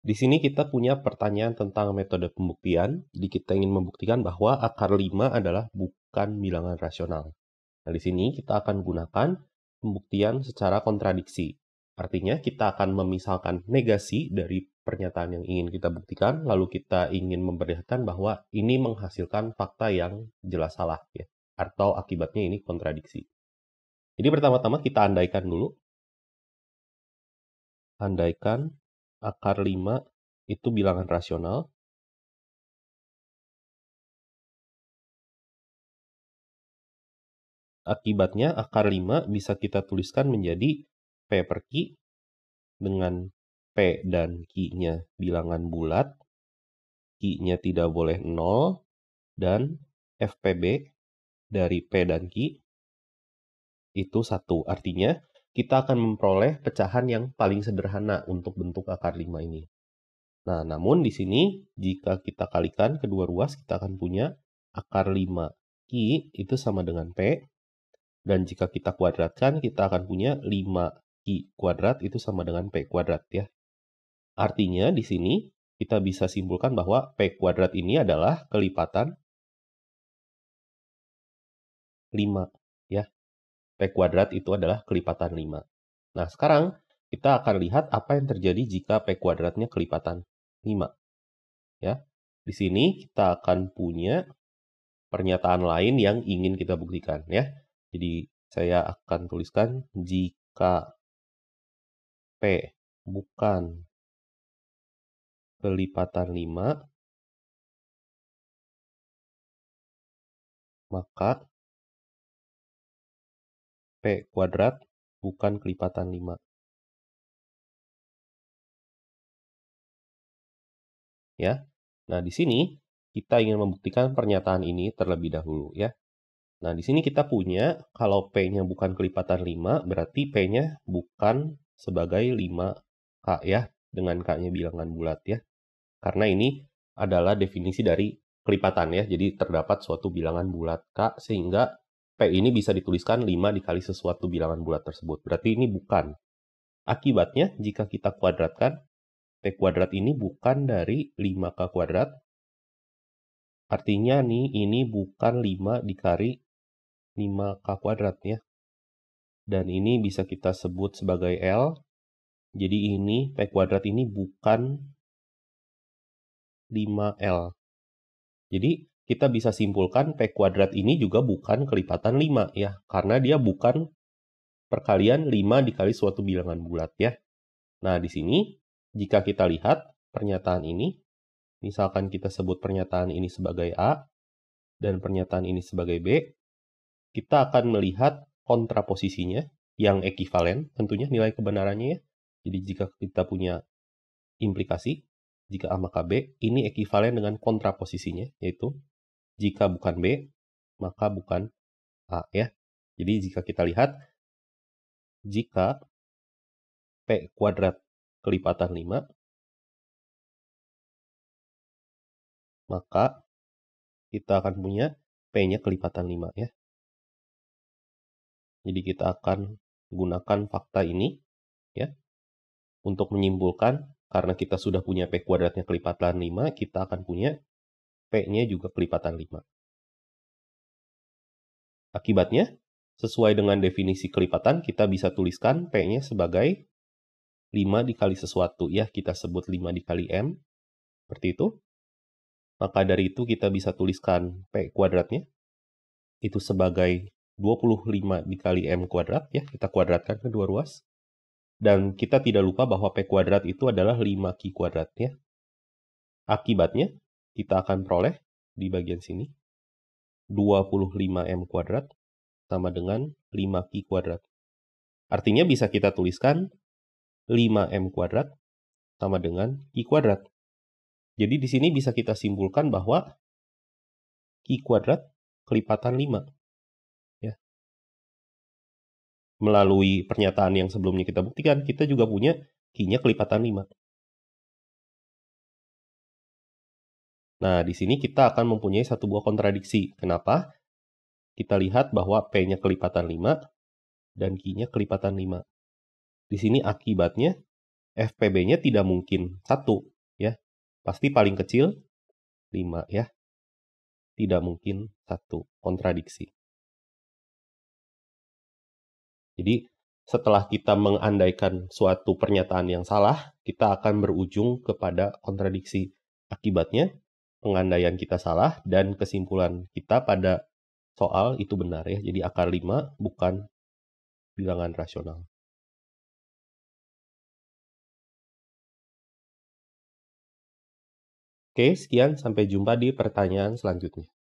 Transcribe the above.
Di sini kita punya pertanyaan tentang metode pembuktian. Jadi kita ingin membuktikan bahwa akar 5 adalah bukan bilangan rasional. Nah, di sini kita akan gunakan pembuktian secara kontradiksi. Artinya kita akan memisalkan negasi dari pernyataan yang ingin kita buktikan, lalu kita ingin memperlihatkan bahwa ini menghasilkan fakta yang jelas salah, ya, atau akibatnya ini kontradiksi. Jadi pertama-tama kita andaikan dulu. Andaikan akar 5 itu bilangan rasional. Akibatnya akar 5 bisa kita tuliskan menjadi P per Q dengan P dan Q-nya bilangan bulat, Q-nya tidak boleh 0, dan FPB dari P dan Q itu satu. Artinya kita akan memperoleh pecahan yang paling sederhana untuk bentuk akar 5 ini. Nah, namun di sini jika kita kalikan kedua ruas kita akan punya akar 5 i itu sama dengan P. Dan jika kita kuadratkan kita akan punya 5 i kuadrat itu sama dengan P kuadrat ya. Artinya di sini kita bisa simpulkan bahwa P kuadrat ini adalah kelipatan 5 ya. P kuadrat itu adalah kelipatan 5. Nah, sekarang kita akan lihat apa yang terjadi jika P kuadratnya kelipatan 5. Ya, di sini kita akan punya pernyataan lain yang ingin kita buktikan. ya. Jadi, saya akan tuliskan jika P bukan kelipatan 5, maka P kuadrat bukan kelipatan 5. Ya. Nah, di sini kita ingin membuktikan pernyataan ini terlebih dahulu ya. Nah, di sini kita punya kalau P-nya bukan kelipatan 5, berarti P-nya bukan sebagai 5K ya, dengan K-nya bilangan bulat ya. Karena ini adalah definisi dari kelipatan ya, jadi terdapat suatu bilangan bulat K, sehingga P ini bisa dituliskan 5 dikali sesuatu bilangan bulat tersebut. Berarti ini bukan. Akibatnya, jika kita kuadratkan, P kuadrat ini bukan dari 5K kuadrat. Artinya nih, ini bukan 5 dikali 5K kuadrat ya. Dan ini bisa kita sebut sebagai L. Jadi ini, P kuadrat ini bukan 5L. Jadi kita bisa simpulkan P kuadrat ini juga bukan kelipatan 5 ya, karena dia bukan perkalian 5 dikali suatu bilangan bulat ya. Nah, di sini jika kita lihat pernyataan ini, misalkan kita sebut pernyataan ini sebagai A dan pernyataan ini sebagai B, kita akan melihat kontraposisinya yang ekivalen tentunya nilai kebenarannya ya. Jadi jika kita punya implikasi jika A maka B, ini ekivalen dengan kontraposisinya yaitu jika bukan B, maka bukan A ya. Jadi jika kita lihat, jika P kuadrat kelipatan 5, maka kita akan punya P-nya kelipatan 5 ya. Jadi kita akan gunakan fakta ini ya untuk menyimpulkan karena kita sudah punya P kuadratnya kelipatan 5, kita akan punya P-nya juga kelipatan 5. Akibatnya, sesuai dengan definisi kelipatan, kita bisa tuliskan P-nya sebagai 5 dikali sesuatu. Ya, kita sebut 5 dikali M. Seperti itu. Maka dari itu kita bisa tuliskan P kuadratnya. Itu sebagai 25 dikali M kuadrat. Ya, kita kuadratkan ke dua ruas. Dan kita tidak lupa bahwa P kuadrat itu adalah 5Q kuadratnya. Akibatnya, kita akan peroleh di bagian sini 25M kuadrat sama dengan 5Q kuadrat. Artinya bisa kita tuliskan 5M kuadrat sama dengan Q kuadrat. Jadi di sini bisa kita simpulkan bahwa Q kuadrat kelipatan 5. Ya. Melalui pernyataan yang sebelumnya kita buktikan, kita juga punya Q-nya kelipatan 5. Nah, di sini kita akan mempunyai satu buah kontradiksi. Kenapa? Kita lihat bahwa P-nya kelipatan 5 dan Q-nya kelipatan 5. Di sini akibatnya FPB-nya tidak mungkin satu ya. Pasti paling kecil 5 ya. Tidak mungkin satu kontradiksi. Jadi setelah kita mengandaikan suatu pernyataan yang salah, kita akan berujung kepada kontradiksi. Akibatnya pengandaian kita salah dan kesimpulan kita pada soal itu benar ya. Jadi akar 5 bukan bilangan rasional. Oke, sekian sampai jumpa di pertanyaan selanjutnya.